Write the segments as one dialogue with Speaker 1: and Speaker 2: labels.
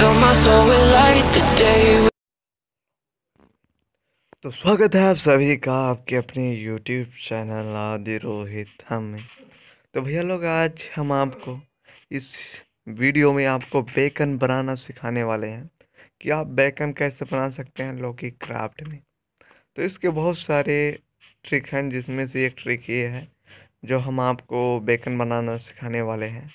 Speaker 1: तो स्वागत है आप सभी का आपके अपने YouTube चैनल आदि रोहित हम में तो भैया लोग आज हम आपको इस वीडियो में आपको बेकन बनाना सिखाने वाले हैं कि आप बेकन कैसे बना सकते हैं लौकी क्राफ्ट में तो इसके बहुत सारे ट्रिक हैं जिसमें से एक ट्रिक ये है जो हम आपको बेकन बनाना सिखाने वाले हैं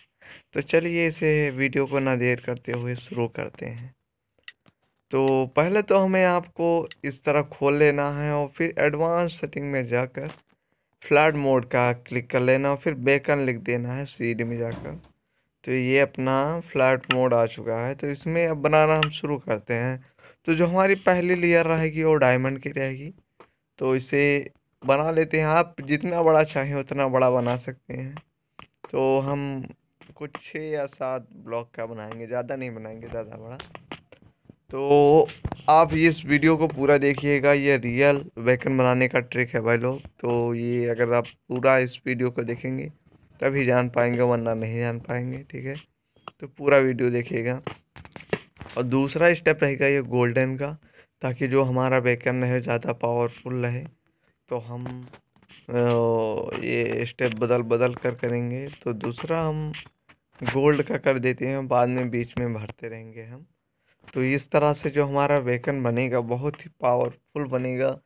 Speaker 1: तो चलिए इसे वीडियो को ना देर करते हुए शुरू करते हैं तो पहले तो हमें आपको इस तरह खोल लेना है और फिर एडवांस सेटिंग में जाकर फ्लैट मोड का क्लिक कर लेना और फिर बेकन लिख देना है सी में जाकर तो ये अपना फ्लैट मोड आ चुका है तो इसमें अब बनाना हम शुरू करते हैं तो जो हमारी पहली लेयर रहेगी वो डायमंड की रहेगी तो इसे बना लेते हैं आप जितना बड़ा चाहें उतना बड़ा बना सकते हैं तो हम कुछ छः या सात ब्लॉक का बनाएंगे ज़्यादा नहीं बनाएंगे ज़्यादा बड़ा तो आप इस वीडियो को पूरा देखिएगा ये रियल वैकन बनाने का ट्रिक है भाई लोग तो ये अगर आप पूरा इस वीडियो को देखेंगे तभी जान पाएंगे वरना नहीं जान पाएंगे ठीक है तो पूरा वीडियो देखिएगा और दूसरा स्टेप रहेगा ये गोल्डन का ताकि जो हमारा वैकन रहे ज़्यादा पावरफुल रहे तो हम ये स्टेप बदल बदल कर करेंगे तो दूसरा हम गोल्ड का कर देते हैं बाद में बीच में भरते रहेंगे हम तो इस तरह से जो हमारा वेकन बनेगा बहुत ही पावरफुल बनेगा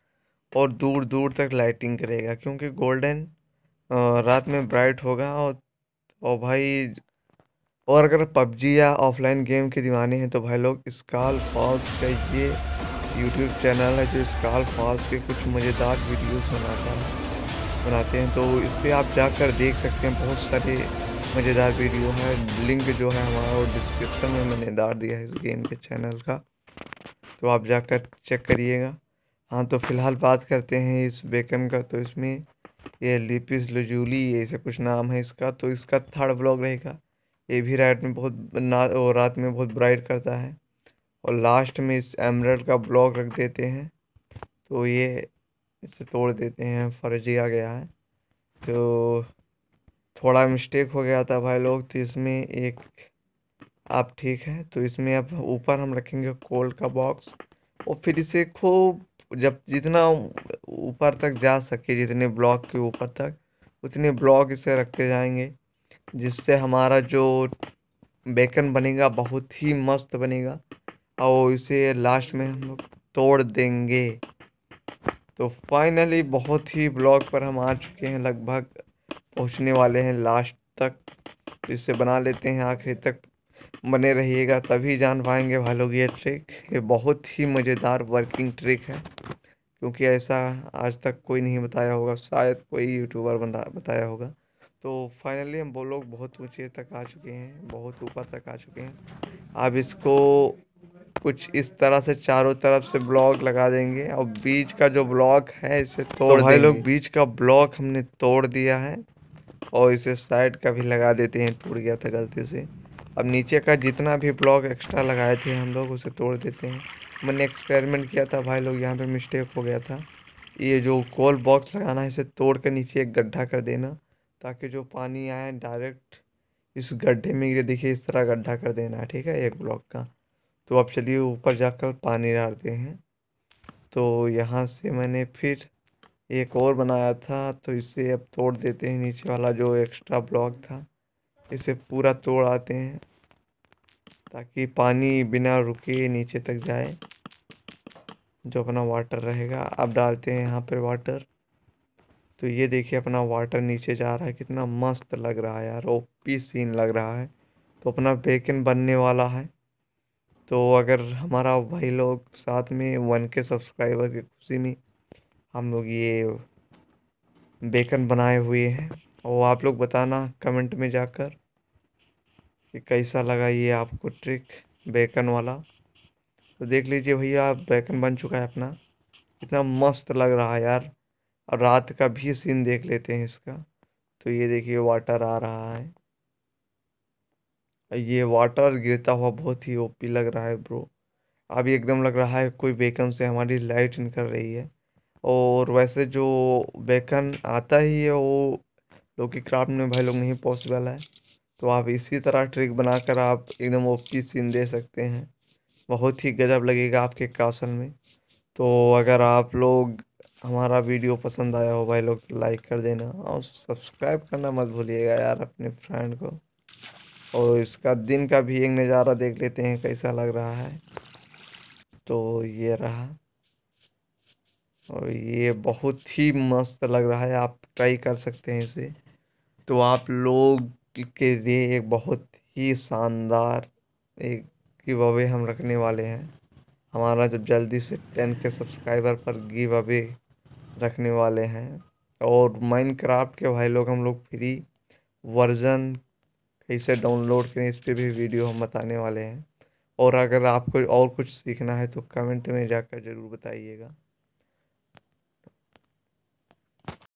Speaker 1: और दूर दूर तक लाइटिंग करेगा क्योंकि गोल्डन रात में ब्राइट होगा और और भाई और अगर पबजी या ऑफलाइन गेम के दीवाने हैं तो भाई लोग स्काल फॉल्स का ये यूट्यूब चैनल है जो स्काल फॉल्स के कुछ मज़ेदार वीडियोस बनाता है बनाते हैं तो इस पर आप जाकर देख सकते हैं बहुत सारे मज़ेदार वीडियो है लिंक जो है हमारा वो डिस्क्रिप्शन में मैंने डाल दिया है इस गेम के चैनल का तो आप जाकर चेक करिएगा हाँ तो फ़िलहाल बात करते हैं इस बेकन का तो इसमें ये लिपिस लजूली ये ऐसे कुछ नाम है इसका तो इसका थर्ड ब्लॉग रहेगा ये भी रात में बहुत ना रात में बहुत ब्राइट करता है और लास्ट में इस एमरल का ब्लॉक रख देते हैं तो ये इसे तोड़ देते हैं फर्जी आ गया है तो थोड़ा मिस्टेक हो गया था भाई लोग तो इसमें एक आप ठीक है तो इसमें अब ऊपर हम रखेंगे कोल का बॉक्स और फिर इसे खूब जब जितना ऊपर तक जा सके जितने ब्लॉक के ऊपर तक उतने ब्लॉक इसे रखते जाएंगे जिससे हमारा जो बेकन बनेगा बहुत ही मस्त बनेगा और इसे लास्ट में हम लोग तोड़ देंगे तो फाइनली बहुत ही ब्लॉक पर हम आ चुके हैं लगभग पहुंचने वाले हैं लास्ट तक इसे बना लेते हैं आखिरी तक बने रहिएगा तभी जान पाएंगे भालोग ये ट्रिक ये बहुत ही मज़ेदार वर्किंग ट्रिक है क्योंकि ऐसा आज तक कोई नहीं बताया होगा शायद कोई यूट्यूबर बताया होगा तो फाइनली हम वो लोग बहुत ऊँचे तक आ चुके हैं बहुत ऊपर तक आ चुके हैं आप इसको कुछ इस तरह से चारों तरफ से ब्लॉक लगा देंगे और बीच का जो ब्लॉक है इसे तोड़ तो भाई लोग बीच का ब्लॉक हमने तोड़ दिया है और इसे साइड का भी लगा देते हैं टूट गया था गलती से अब नीचे का जितना भी ब्लॉक एक्स्ट्रा लगाए थे हम लोग उसे तोड़ देते हैं मैंने एक्सपेरिमेंट किया था भाई लोग यहाँ पे मिस्टेक हो गया था ये जो कोल बॉक्स लगाना है इसे तोड़ कर नीचे एक गड्ढा कर देना ताकि जो पानी आए डायरेक्ट इस गड्ढे में गिरे देखिए इस तरह गड्ढा कर देना है ठीक है एक ब्लॉक का तो अब चलिए ऊपर जाकर पानी डालते हैं तो यहाँ से मैंने फिर एक और बनाया था तो इसे अब तोड़ देते हैं नीचे वाला जो एक्स्ट्रा ब्लॉक था इसे पूरा तोड़ आते हैं ताकि पानी बिना रुके नीचे तक जाए जो अपना वाटर रहेगा अब डालते हैं यहाँ पर वाटर तो ये देखिए अपना वाटर नीचे जा रहा है कितना मस्त लग रहा है यार ओपी सीन लग रहा है तो अपना बेकन बनने वाला है तो अगर हमारा भाई लोग साथ में वन के सब्सक्राइबर की खुशी में हम लोग ये बेकन बनाए हुए हैं और आप लोग बताना कमेंट में जाकर कि कैसा लगा ये आपको ट्रिक बेकन वाला तो देख लीजिए भैया बेकन बन चुका है अपना कितना मस्त लग रहा है यार और रात का भी सीन देख लेते हैं इसका तो ये देखिए वाटर आ रहा है ये वाटर गिरता हुआ बहुत ही ओपी लग रहा है ब्रो अभी एकदम लग रहा है कोई बेकन से हमारी लाइट निकल रही है और वैसे जो वेकन आता ही है वो लोकी क्राफ्ट में भाई लोग नहीं पॉसिबल है तो आप इसी तरह ट्रिक बनाकर आप एकदम ओपी सीन दे सकते हैं बहुत ही गजब लगेगा आपके कासल में तो अगर आप लोग हमारा वीडियो पसंद आया हो भाई लोग लाइक कर देना और सब्सक्राइब करना मत भूलिएगा यार अपने फ्रेंड को और इसका दिन का भी एक नज़ारा देख लेते हैं कैसा लग रहा है तो ये रहा और ये बहुत ही मस्त लग रहा है आप ट्राई कर सकते हैं इसे तो आप लोग के लिए एक बहुत ही शानदार एक गिव अवे हम रखने वाले हैं हमारा जब जल्दी से टेन के सब्सक्राइबर पर गिव अवे रखने वाले हैं और माइनक्राफ्ट के भाई लोग हम लोग फ्री वर्जन कैसे डाउनलोड करें इस पर भी वीडियो हम बताने वाले हैं और अगर आपको और कुछ सीखना है तो कमेंट में जाकर ज़रूर बताइएगा